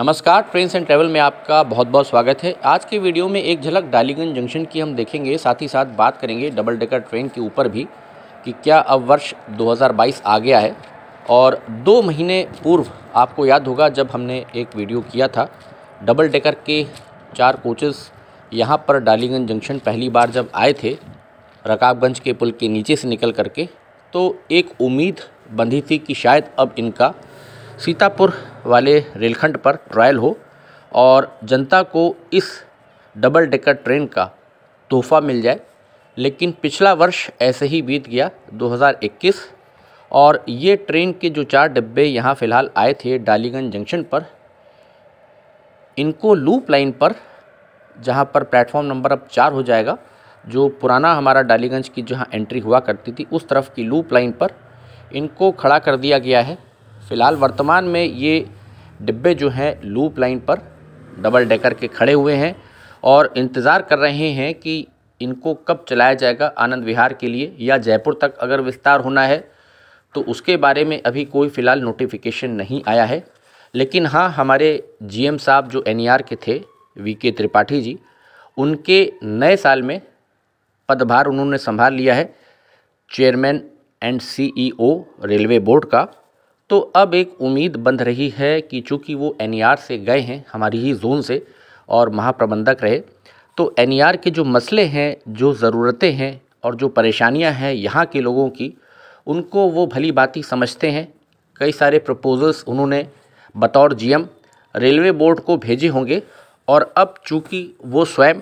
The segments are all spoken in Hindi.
नमस्कार ट्रेन एंड ट्रैवल में आपका बहुत बहुत स्वागत है आज के वीडियो में एक झलक डालीगंज जंक्शन की हम देखेंगे साथ ही साथ बात करेंगे डबल डेकर ट्रेन के ऊपर भी कि क्या अब वर्ष 2022 आ गया है और दो महीने पूर्व आपको याद होगा जब हमने एक वीडियो किया था डबल डेकर के चार कोचेस यहाँ पर डालीगंज जंक्शन पहली बार जब आए थे रकाबगंज के पुल के नीचे से निकल करके तो एक उम्मीद बंधी थी कि शायद अब इनका सीतापुर वाले रेलखंड पर ट्रायल हो और जनता को इस डबल डेकर ट्रेन का तोहफा मिल जाए लेकिन पिछला वर्ष ऐसे ही बीत गया 2021 और ये ट्रेन के जो चार डिब्बे यहाँ फ़िलहाल आए थे डालीगंज जंक्शन पर इनको लूप लाइन पर जहाँ पर प्लेटफॉर्म नंबर अब चार हो जाएगा जो पुराना हमारा डालीगंज की जहाँ एंट्री हुआ करती थी उस तरफ की लूप लाइन पर इनको खड़ा कर दिया गया है फ़िलहाल वर्तमान में ये डिब्बे जो हैं लूप लाइन पर डबल डेकर के खड़े हुए हैं और इंतज़ार कर रहे हैं कि इनको कब चलाया जाएगा आनंद विहार के लिए या जयपुर तक अगर विस्तार होना है तो उसके बारे में अभी कोई फ़िलहाल नोटिफिकेशन नहीं आया है लेकिन हाँ हमारे जीएम साहब जो एनईआर e के थे वी के त्रिपाठी जी उनके नए साल में पदभार उन्होंने संभाल लिया है chairman and CEO railway board का तो अब एक उम्मीद बंध रही है कि चूँकि वो एन से गए हैं हमारी ही जोन से और महाप्रबंधक रहे तो एन के जो मसले हैं जो ज़रूरतें हैं और जो परेशानियां हैं यहाँ के लोगों की उनको वो भली बाती समझते हैं कई सारे प्रपोजल्स उन्होंने बतौर जीएम रेलवे बोर्ड को भेजे होंगे और अब चूँकि वो स्वयं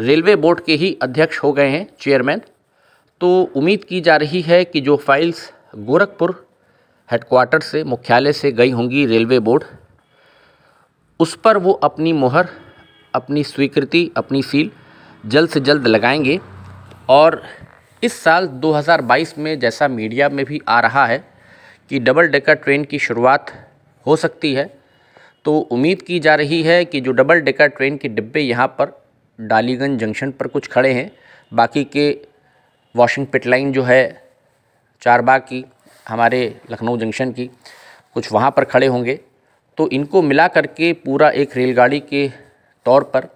रेलवे बोर्ड के ही अध्यक्ष हो गए हैं चेयरमैन तो उम्मीद की जा रही है कि जो फाइल्स गोरखपुर हेडक्वार्टर से मुख्यालय से गई होंगी रेलवे बोर्ड उस पर वो अपनी मोहर अपनी स्वीकृति अपनी सील जल्द से जल्द लगाएंगे और इस साल 2022 में जैसा मीडिया में भी आ रहा है कि डबल डेकर ट्रेन की शुरुआत हो सकती है तो उम्मीद की जा रही है कि जो डबल डेकर ट्रेन के डिब्बे यहाँ पर डालीगंज जंक्शन पर कुछ खड़े हैं बाकी के वॉशिंग पिट लाइन जो है चारबाग की हमारे लखनऊ जंक्शन की कुछ वहाँ पर खड़े होंगे तो इनको मिला करके पूरा एक रेलगाड़ी के तौर पर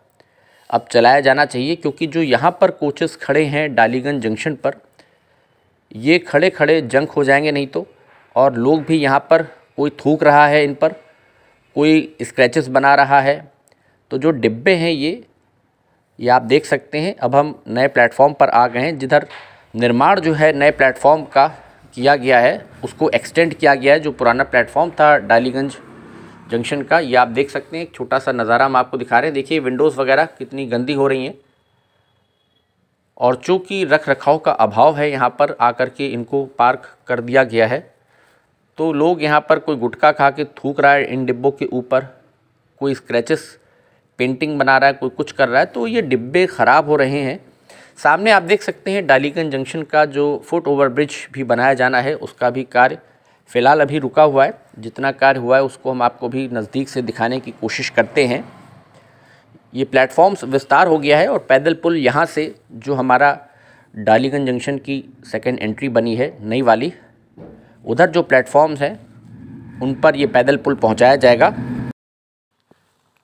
अब चलाया जाना चाहिए क्योंकि जो यहाँ पर कोचेस खड़े हैं डालीगंज जंक्शन पर ये खड़े खड़े जंक हो जाएंगे नहीं तो और लोग भी यहाँ पर कोई थूक रहा है इन पर कोई स्क्रैचेस बना रहा है तो जो डिब्बे हैं ये ये आप देख सकते हैं अब हम नए प्लेटफॉर्म पर आ गए हैं जिधर निर्माण जो है नए प्लेटफॉर्म का किया गया है उसको एक्सटेंड किया गया है जो पुराना प्लेटफॉर्म था डालीगंज जंक्शन का ये आप देख सकते हैं एक छोटा सा नज़ारा हम आपको दिखा रहे हैं देखिए विंडोज़ वगैरह कितनी गंदी हो रही हैं और चूँकि रख रखाव का अभाव है यहाँ पर आकर के इनको पार्क कर दिया गया है तो लोग यहाँ पर कोई गुटखा खा के थूक रहा है इन डिब्बों के ऊपर कोई स्क्रैचेस पेंटिंग बना रहा है कोई कुछ कर रहा है तो ये डिब्बे ख़राब हो रहे हैं सामने आप देख सकते हैं डालीगंज जंक्शन का जो फुट ओवर ब्रिज भी बनाया जाना है उसका भी कार्य फ़िलहाल अभी रुका हुआ है जितना कार्य हुआ है उसको हम आपको भी नज़दीक से दिखाने की कोशिश करते हैं ये प्लेटफॉर्म्स विस्तार हो गया है और पैदल पुल यहाँ से जो हमारा डालीगंज जंक्शन की सेकेंड एंट्री बनी है नई वाली उधर जो प्लेटफॉर्म्स हैं उन पर ये पैदल पुल पहुँचाया जाएगा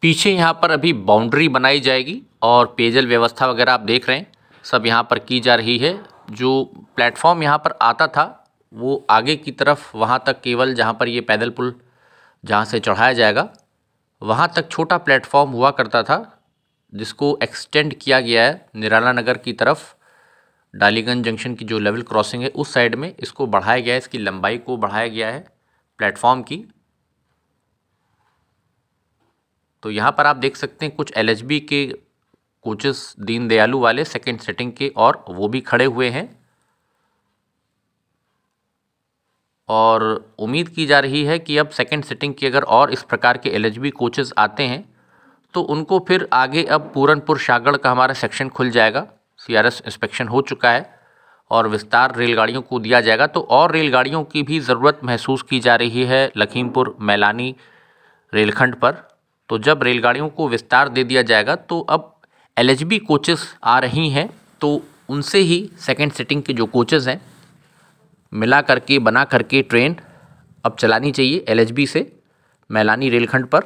पीछे यहाँ पर अभी बाउंड्री बनाई जाएगी और पेयजल व्यवस्था वगैरह आप देख रहे हैं सब यहाँ पर की जा रही है जो प्लेटफॉर्म यहाँ पर आता था वो आगे की तरफ वहाँ तक केवल जहाँ पर ये पैदल पुल जहाँ से चढ़ाया जाएगा वहाँ तक छोटा प्लेटफॉर्म हुआ करता था जिसको एक्सटेंड किया गया है निराला नगर की तरफ डालीगंज जंक्शन की जो लेवल क्रॉसिंग है उस साइड में इसको बढ़ाया गया है इसकी लंबाई को बढ़ाया गया है प्लेटफॉर्म की तो यहाँ पर आप देख सकते हैं कुछ एल के कोचेस दीनदयालु वाले सेकंड सेटिंग के और वो भी खड़े हुए हैं और उम्मीद की जा रही है कि अब सेकंड सेटिंग की अगर और इस प्रकार के एल कोचेस आते हैं तो उनको फिर आगे अब पूरनपुर शागढ़ का हमारा सेक्शन खुल जाएगा सीआरएस इंस्पेक्शन हो चुका है और विस्तार रेलगाड़ियों को दिया जाएगा तो और रेलगाड़ियों की भी ज़रूरत महसूस की जा रही है लखीमपुर मैलानी रेलखंड पर तो जब रेलगाड़ियों को विस्तार दे दिया जाएगा तो अब एल कोचेस आ रही हैं तो उनसे ही सेकेंड सेटिंग के जो कोचेज़ हैं मिला करके बना करके ट्रेन अब चलानी चाहिए एल से मैलानी रेलखंड पर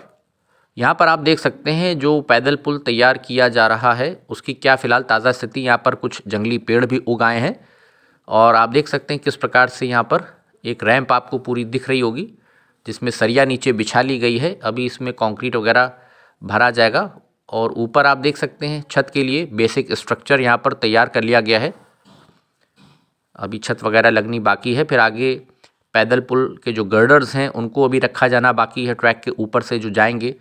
यहाँ पर आप देख सकते हैं जो पैदल पुल तैयार किया जा रहा है उसकी क्या फ़िलहाल ताज़ा स्थिति यहाँ पर कुछ जंगली पेड़ भी उगाए हैं और आप देख सकते हैं किस प्रकार से यहाँ पर एक रैंप आपको पूरी दिख रही होगी जिसमें सरिया नीचे बिछा ली गई है अभी इसमें कंक्रीट वगैरह भरा जाएगा और ऊपर आप देख सकते हैं छत के लिए बेसिक स्ट्रक्चर यहाँ पर तैयार कर लिया गया है अभी छत वगैरह लगनी बाकी है फिर आगे पैदल पुल के जो गर्डर्स हैं उनको अभी रखा जाना बाकी है ट्रैक के ऊपर से जो जाएंगे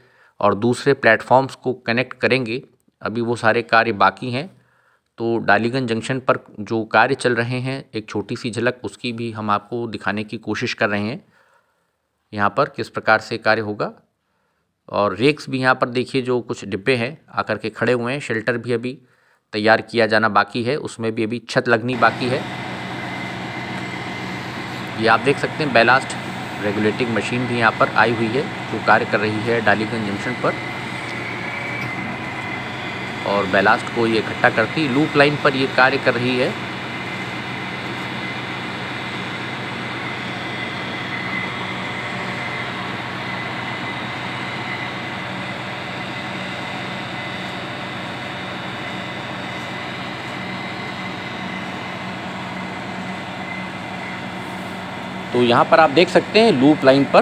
और दूसरे प्लेटफॉर्म्स को कनेक्ट करेंगे अभी वो सारे कार्य बाकी हैं तो डालीगंज जंक्शन पर जो कार्य चल रहे हैं एक छोटी सी झलक उसकी भी हम आपको दिखाने की कोशिश कर रहे हैं यहाँ पर किस प्रकार से कार्य होगा और रेक्स भी यहाँ पर देखिए जो कुछ डिब्बे हैं आकर के खड़े हुए हैं शेल्टर भी अभी तैयार किया जाना बाकी है उसमें भी अभी छत लगनी बाकी है ये आप देख सकते हैं बैलास्ट रेगुलेटिंग मशीन भी यहाँ पर आई हुई है जो कार्य कर रही है डालीगंज जंक्शन पर और बैलास्ट को ये इकट्ठा करती लूप लाइन पर ये कार्य कर रही है तो यहाँ पर आप देख सकते हैं लूप लाइन पर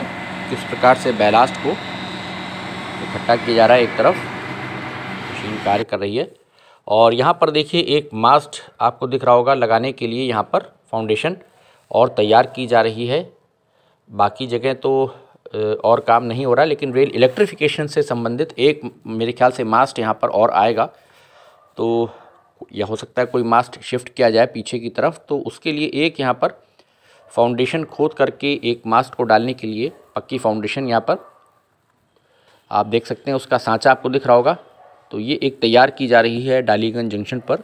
किस प्रकार से बैलास्ट को इकट्ठा किया जा रहा है एक तरफ मशीन कार्य कर रही है और यहाँ पर देखिए एक मास्ट आपको दिख रहा होगा लगाने के लिए यहाँ पर फाउंडेशन और तैयार की जा रही है बाकी जगह तो और काम नहीं हो रहा लेकिन रेल इलेक्ट्रिफिकेशन से संबंधित एक मेरे ख्याल से मास्ट यहाँ पर और आएगा तो यह हो सकता है कोई मास्ट शिफ्ट किया जाए पीछे की तरफ तो उसके लिए एक यहाँ पर फाउंडेशन खोद करके एक मास्क को डालने के लिए पक्की फाउंडेशन यहाँ पर आप देख सकते हैं उसका सांचा आपको दिख रहा होगा तो ये एक तैयार की जा रही है डालीगंज जंक्शन पर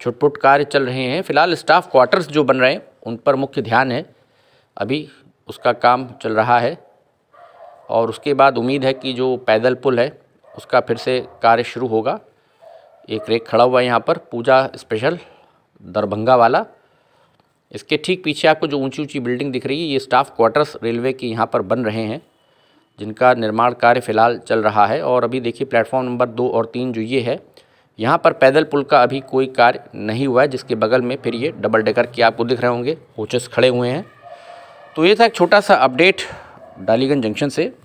छुटपुट कार्य चल रहे हैं फिलहाल स्टाफ क्वार्टर्स जो बन रहे हैं उन पर मुख्य ध्यान है अभी उसका काम चल रहा है और उसके बाद उम्मीद है कि जो पैदल पुल है उसका फिर से कार्य शुरू होगा एक रेक खड़ा हुआ है यहाँ पर पूजा स्पेशल दरभंगा वाला इसके ठीक पीछे आपको जो ऊंची ऊंची बिल्डिंग दिख रही है ये स्टाफ क्वार्टर्स रेलवे के यहाँ पर बन रहे हैं जिनका निर्माण कार्य फिलहाल चल रहा है और अभी देखिए प्लेटफॉर्म नंबर दो और तीन जो ये है यहाँ पर पैदल पुल का अभी कोई कार्य नहीं हुआ है जिसके बगल में फिर ये डबल डेकर के आपको दिख रहे होंगे कोचेस खड़े हुए हैं तो ये था एक छोटा सा अपडेट डालीगंज जंक्शन से